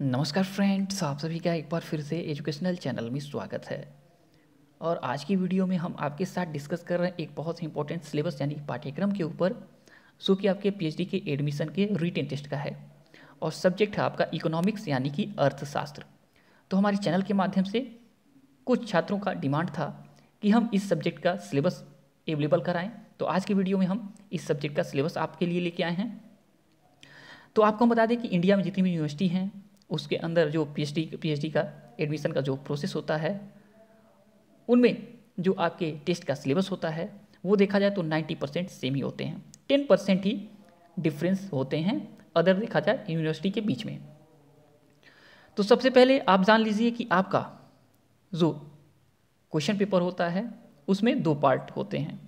नमस्कार फ्रेंड्स आप सभी का एक बार फिर से एजुकेशनल चैनल में स्वागत है और आज की वीडियो में हम आपके साथ डिस्कस कर रहे हैं एक बहुत ही इंपॉर्टेंट सिलेबस यानी पाठ्यक्रम के ऊपर जो कि आपके पीएचडी के एडमिशन के रिटेन टेस्ट का है और सब्जेक्ट है आपका इकोनॉमिक्स यानी कि अर्थशास्त्र तो हमारे चैनल के माध्यम से कुछ छात्रों का डिमांड था कि हम इस सब्जेक्ट का सिलेबस अवेलेबल कराएं तो आज की वीडियो में हम इस सब्जेक्ट का सिलेबस आपके लिए लेके आए हैं तो आपको हम बता दें कि इंडिया में जितनी भी यूनिवर्सिटी हैं उसके अंदर जो पीएचडी पीएचडी का एडमिशन का जो प्रोसेस होता है उनमें जो आपके टेस्ट का सिलेबस होता है वो देखा जाए तो 90 परसेंट सेम ही होते हैं 10 परसेंट ही डिफरेंस होते हैं अदर देखा जाए यूनिवर्सिटी के बीच में तो सबसे पहले आप जान लीजिए कि आपका जो क्वेश्चन पेपर होता है उसमें दो पार्ट होते हैं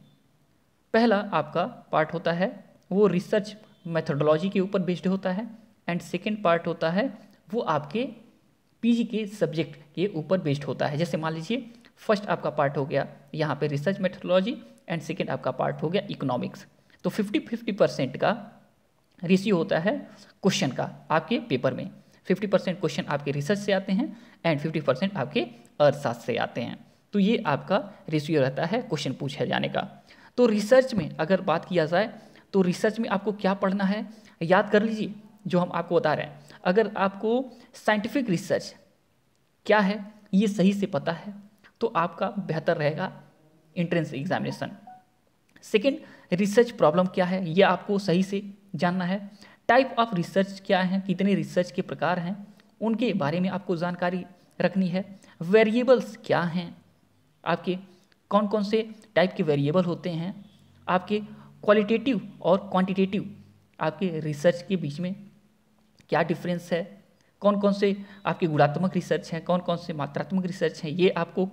पहला आपका पार्ट होता है वो रिसर्च मेथडोलॉजी के ऊपर बेस्ड होता है एंड सेकेंड पार्ट होता है वो आपके पीजी के सब्जेक्ट के ऊपर बेस्ड होता है जैसे मान लीजिए फर्स्ट आपका पार्ट हो गया यहाँ पे रिसर्च मेथोलॉजी एंड सेकेंड आपका पार्ट हो गया इकोनॉमिक्स तो फिफ्टी फिफ्टी परसेंट का रेशियो होता है क्वेश्चन का आपके पेपर में फिफ्टी परसेंट क्वेश्चन आपके रिसर्च से आते हैं एंड फिफ्टी परसेंट आपके अर्थशास्त्र से आते हैं तो ये आपका रेशियो रहता है क्वेश्चन पूछे जाने का तो रिसर्च में अगर बात किया जाए तो रिसर्च में आपको क्या पढ़ना है याद कर लीजिए जो हम आपको बता रहे हैं अगर आपको साइंटिफिक रिसर्च क्या है ये सही से पता है तो आपका बेहतर रहेगा entrance examination second research problem क्या है ये आपको सही से जानना है टाइप ऑफ रिसर्च क्या है कितने रिसर्च के प्रकार हैं उनके बारे में आपको जानकारी रखनी है वेरिएबल्स क्या हैं आपके कौन कौन से टाइप के वेरिएबल होते हैं आपके क्वालिटेटिव और क्वांटिटेटिव आपके रिसर्च के बीच में क्या डिफरेंस है कौन कौन से आपके गुणात्मक रिसर्च हैं कौन कौन से मात्रात्मक रिसर्च हैं ये आपको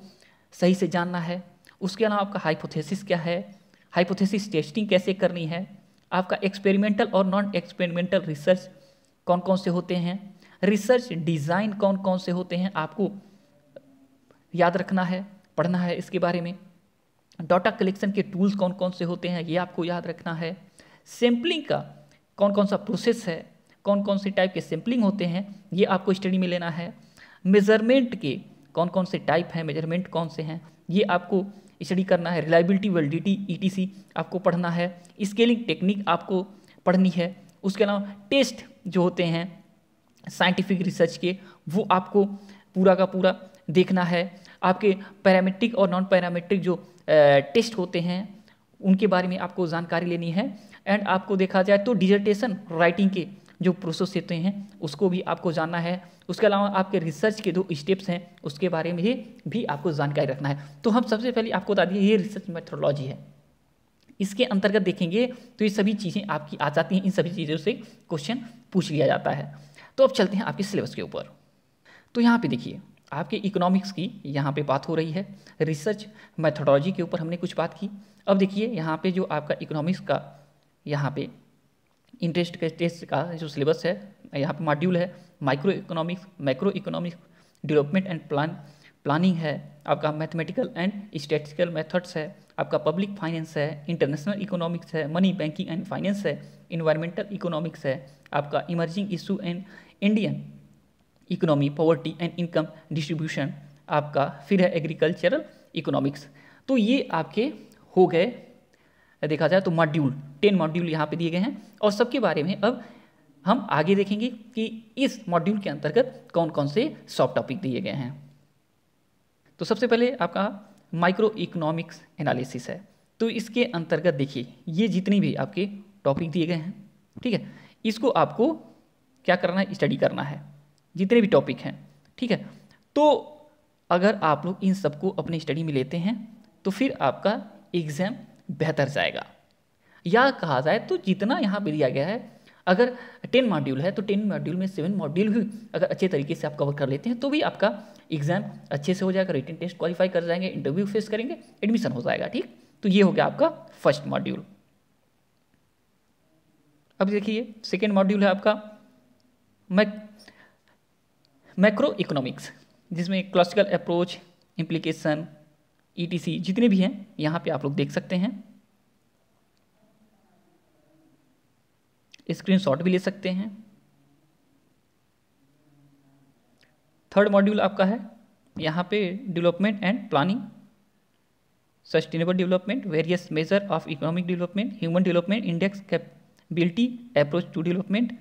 सही से जानना है उसके अलावा आपका हाइपोथेसिस क्या है हाइपोथेसिस टेस्टिंग कैसे करनी है आपका एक्सपेरिमेंटल और नॉन एक्सपेरिमेंटल रिसर्च कौन कौन से होते हैं रिसर्च डिज़ाइन कौन कौन से होते हैं आपको याद रखना है पढ़ना है इसके बारे में डाटा कलेक्शन के टूल्स कौन कौन से होते हैं ये आपको याद रखना है सैम्पलिंग का कौन कौन सा प्रोसेस है कौन कौन से टाइप के सैम्पलिंग होते हैं ये आपको स्टडी में लेना है मेजरमेंट के कौन कौन से टाइप हैं मेजरमेंट कौन से हैं ये आपको स्टडी करना है रिलायबिलिटी वेलिडिटी ईटीसी आपको पढ़ना है स्केलिंग टेक्निक आपको पढ़नी है उसके अलावा टेस्ट जो होते हैं साइंटिफिक रिसर्च के वो आपको पूरा का पूरा देखना है आपके पैरामेट्रिक और नॉन पैरामेट्रिक जो टेस्ट होते हैं उनके बारे में आपको जानकारी लेनी है एंड आपको देखा जाए तो डिजर्टेशन राइटिंग के जो प्रोसेस होते हैं उसको भी आपको जानना है उसके अलावा आपके रिसर्च के जो स्टेप्स हैं उसके बारे में भी आपको जानकारी रखना है तो हम सबसे पहले आपको बता दिए ये रिसर्च मेथोडोलॉजी है इसके अंतर्गत देखेंगे तो ये सभी चीज़ें आपकी आ जाती हैं इन सभी चीज़ों से क्वेश्चन पूछ लिया जाता है तो अब चलते हैं आपके सिलेबस के ऊपर तो यहाँ पे देखिए आपके इकोनॉमिक्स की यहाँ पे बात हो रही है रिसर्च मैथोडोलॉजी के ऊपर हमने कुछ बात की अब देखिए यहाँ पे जो आपका इकोनॉमिक्स का यहाँ पे इंटरेस्ट के टेस्ट का जो सिलेबस है यहाँ पे मॉड्यूल है micro economics micro economic development and plan planning है आपका मैथमेटिकल एंड स्टेटिकल मेथड्स है आपका पब्लिक फाइनेंस है इंटरनेशनल इकोनॉमिक्स है मनी बैंकिंग एंड फाइनेंस है इन्वायरमेंटल इकोनॉमिक्स है आपका emerging issue and Indian economy poverty and income distribution आपका फिर है एग्रीकल्चरल इकोनॉमिक्स तो ये आपके हो गए देखा जाए तो मॉड्यूल टेन मॉड्यूल यहाँ पे दिए गए हैं और सबके बारे में अब हम आगे देखेंगे कि इस मॉड्यूल के अंतर्गत कौन कौन से सॉफ्ट टॉपिक दिए गए हैं तो सबसे पहले आपका माइक्रो इकोनॉमिक्स एनालिसिस है तो इसके अंतर्गत देखिए ये जितनी भी आपके टॉपिक दिए गए हैं ठीक है इसको आपको क्या करना है स्टडी करना है जितने भी टॉपिक हैं ठीक है तो अगर आप लोग इन सबको अपने स्टडी में लेते हैं तो फिर आपका एग्ज़ाम बेहतर जाएगा या कहा जाए तो जितना यहाँ पर दिया गया है अगर टेन मॉड्यूल है तो टेन मॉड्यूल में सेवन मॉड्यूल भी अगर अच्छे तरीके से आप कवर कर लेते हैं तो भी आपका एग्जाम अच्छे से हो जाएगा रिटर्न टेस्ट क्वालिफाई कर जाएंगे इंटरव्यू फेस करेंगे एडमिशन हो जाएगा ठीक तो ये हो गया आपका फर्स्ट मॉड्यूल अब देखिए सेकेंड मॉड्यूल है आपका मैक मैक्रो इकोनॉमिक्स जिसमें क्लासिकल अप्रोच इम्प्लीकेशन ई e जितने भी हैं यहाँ पे आप लोग देख सकते हैं स्क्रीनशॉट भी ले सकते हैं थर्ड मॉड्यूल आपका है यहाँ पे development and planning sustainable development various measure of economic development human development index capability approach to development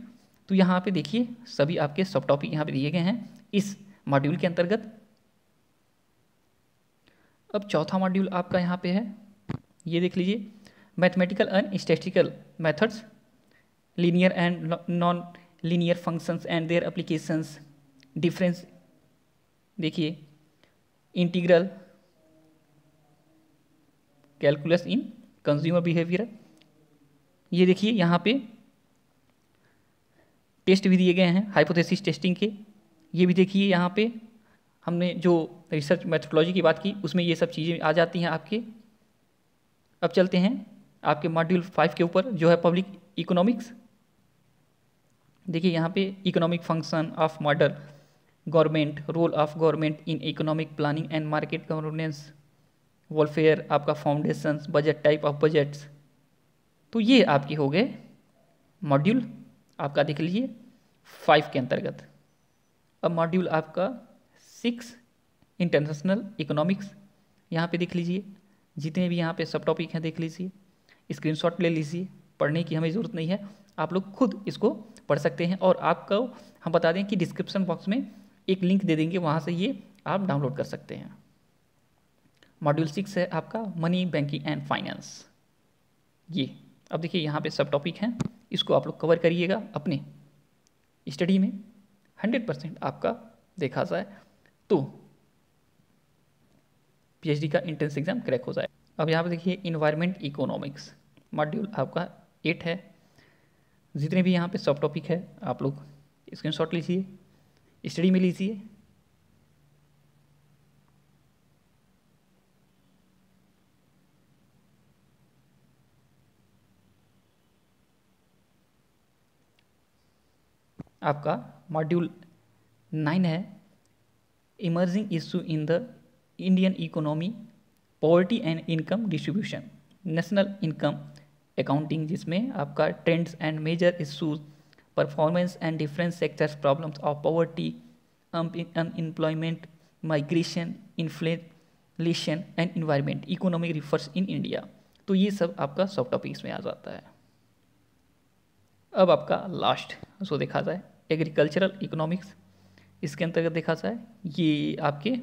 तो यहाँ पे देखिए सभी आपके सब टॉपिक यहाँ पे दिए गए हैं इस मॉड्यूल के अंतर्गत अब चौथा मॉड्यूल आपका यहाँ पे है ये देख लीजिए mathematical and statical methods linear and non linear functions and their applications difference देखिए integral calculus in consumer behaviour ये देखिए यहाँ पे टेस्ट भी दिए गए हैं हाइपोथेसिस टेस्टिंग के ये भी देखिए यहाँ पे हमने जो रिसर्च मेथोडोलॉजी की बात की उसमें ये सब चीज़ें आ जाती हैं आपके अब चलते हैं आपके मॉड्यूल फाइव के ऊपर जो है पब्लिक इकोनॉमिक्स देखिए यहाँ पे economic function of model government role of government in economic planning and market governance welfare आपका foundation budget type of budgets तो ये आपके हो गए मॉड्यूल आपका देख लीजिए फाइव के अंतर्गत अब मॉड्यूल आपका सिक्स इंटरनेशनल इकोनॉमिक्स यहाँ पे देख लीजिए जितने भी यहाँ पे सब टॉपिक हैं देख लीजिए स्क्रीनशॉट ले लीजिए पढ़ने की हमें ज़रूरत नहीं है आप लोग खुद इसको पढ़ सकते हैं और आपको हम बता दें कि डिस्क्रिप्शन बॉक्स में एक लिंक दे देंगे वहाँ से ये आप डाउनलोड कर सकते हैं मॉड्यूल सिक्स है आपका मनी बैंकिंग एंड फाइनेंस ये अब देखिए यहाँ पे सब टॉपिक हैं इसको आप लोग कवर करिएगा अपने स्टडी में हंड्रेड परसेंट आपका देखा जाए तो पीएचडी का इंट्रेंस एग्जाम क्रैक हो जाए अब यहाँ पर देखिए इन्वायरमेंट इकोनॉमिक्स मॉड्यूल आपका एट है जितने भी यहाँ पे सब टॉपिक है आप लोग स्क्रीन शॉट लीजिए स्टडी में लीजिए आपका मॉड्यूल नाइन है emerging issue in the Indian economy poverty and income distribution national income accounting जिसमें आपका trends and major issues performance and different sectors problems of poverty unemployment migration inflation and environment economic reforms in India तो ये सब आपका soft topics में आ जाता है अब आपका लास्ट सो देखा जाए एग्रीकल्चरल इकोनॉमिक्स इसके अंतर्गत देखा जाए ये आपके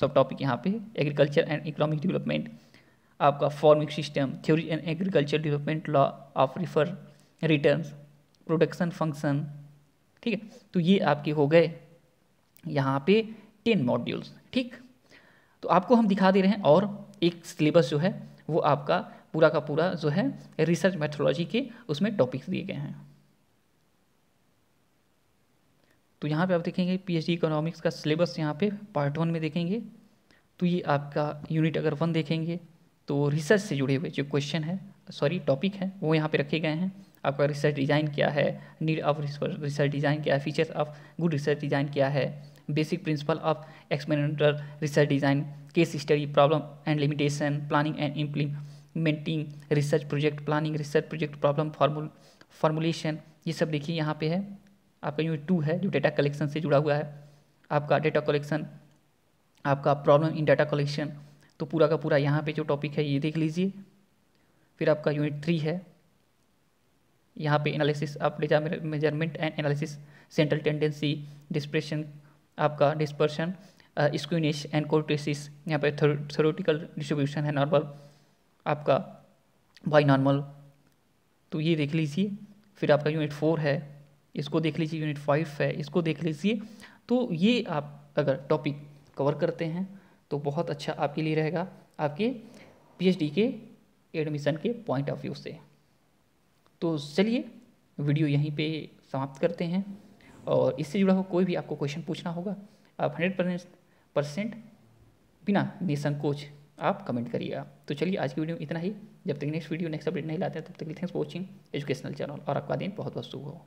सब टॉपिक यहाँ पे एग्रीकल्चर एंड इकोनॉमिक डेवलपमेंट आपका farming system theory and agriculture development law of refer return production function ठीक है तो ये आपके हो गए यहाँ पे टेन मॉड्यूल्स ठीक तो आपको हम दिखा दे रहे हैं और एक सिलेबस जो है वो आपका पूरा का पूरा जो है रिसर्च मेथोलॉजी के उसमें टॉपिक्स दिए गए हैं तो यहाँ पे आप देखेंगे पीएचडी इकोनॉमिक्स का सिलेबस यहाँ पे पार्ट वन में देखेंगे तो ये आपका यूनिट अगर वन देखेंगे तो रिसर्च से जुड़े हुए जो क्वेश्चन है सॉरी टॉपिक है वो यहाँ पे रखे गए हैं आपका रिसर्च डिज़ाइन क्या है नीड ऑफ रिसर्च डिज़ाइन क्या है features of good research design क्या है basic principle of experimental research design case study problem and limitation planning and implementing research project planning research project problem formulation ये सब देखिए यहाँ पे है आपका यूनिट टू है जो डेटा कलेक्शन से जुड़ा हुआ है आपका डेटा कलेक्शन आपका प्रॉब्लम इन डाटा कलेक्शन तो पूरा का पूरा यहाँ पे जो टॉपिक है ये देख लीजिए फिर आपका यूनिट थ्री है यहाँ पे एनालिसिस आप data measurement and analysis central tendency dispersion आपका डिस्पर्शन स्क्यूनिश एंड कोर्टेसिस यहाँ पे थोरोटिकल डिस्ट्रीब्यूशन है नॉर्मल आपका बाई नॉर्मल तो ये देख लीजिए फिर आपका यूनिट फोर है इसको देख लीजिए यूनिट फाइव है इसको देख लीजिए तो ये आप अगर टॉपिक कवर करते हैं तो बहुत अच्छा आपके लिए रहेगा आपके पीएचडी के एडमिशन के पॉइंट ऑफ व्यू से तो चलिए वीडियो यहीं पे समाप्त करते हैं और इससे जुड़ा हुआ कोई भी आपको क्वेश्चन पूछना होगा आप हंड्रेड परसेंट बिना निसंकोच आप कमेंट करिएगा तो चलिए आज की वीडियो इतना ही जब तक नेक्स्ट वीडियो नेक्स्ट अपडेट नहीं लाते तब तक thanks for watching educational channel और आपका दिन बहुत बहुत शुभ हो